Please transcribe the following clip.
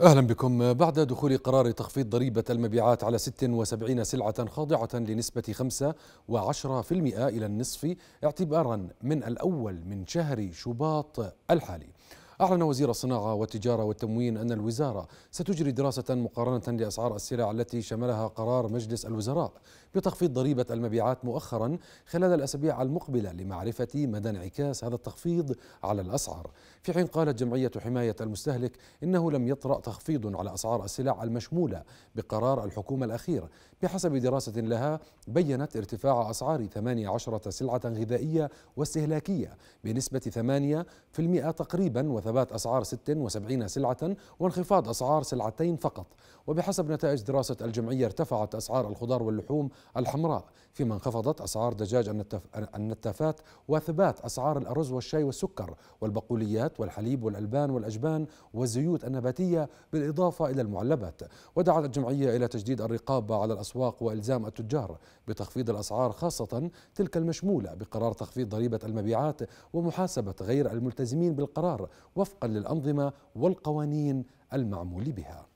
أهلا بكم بعد دخول قرار تخفيض ضريبة المبيعات على 76 سلعة خاضعة لنسبة 5.10% إلى النصف اعتبارا من الأول من شهر شباط الحالي أعلن وزير الصناعة والتجارة والتموين أن الوزارة ستجري دراسة مقارنة لأسعار السلع التي شملها قرار مجلس الوزراء بتخفيض ضريبة المبيعات مؤخرا خلال الأسابيع المقبلة لمعرفة مدى انعكاس هذا التخفيض على الأسعار في حين قالت جمعية حماية المستهلك إنه لم يطرأ تخفيض على أسعار السلع المشمولة بقرار الحكومة الأخير بحسب دراسة لها بيّنت ارتفاع أسعار 18 سلعة غذائية واستهلاكية بنسبة 8% تقريبا وثبات أسعار 76 سلعة وانخفاض أسعار سلعتين فقط وبحسب نتائج دراسة الجمعية ارتفعت أسعار الخضار واللحوم الحمراء فيما انخفضت أسعار دجاج النتافات وثبات أسعار الأرز والشاي والسكر والبقوليات والحليب والألبان والأجبان والزيوت النباتية بالإضافة إلى المعلبات ودعت الجمعية إلى تجديد الرقابة على الأسواق وإلزام التجار بتخفيض الأسعار خاصة تلك المشمولة بقرار تخفيض ضريبة المبيعات ومحاسبة غير الملتزمين بالقرار وفقا للأنظمة والقوانين المعمول بها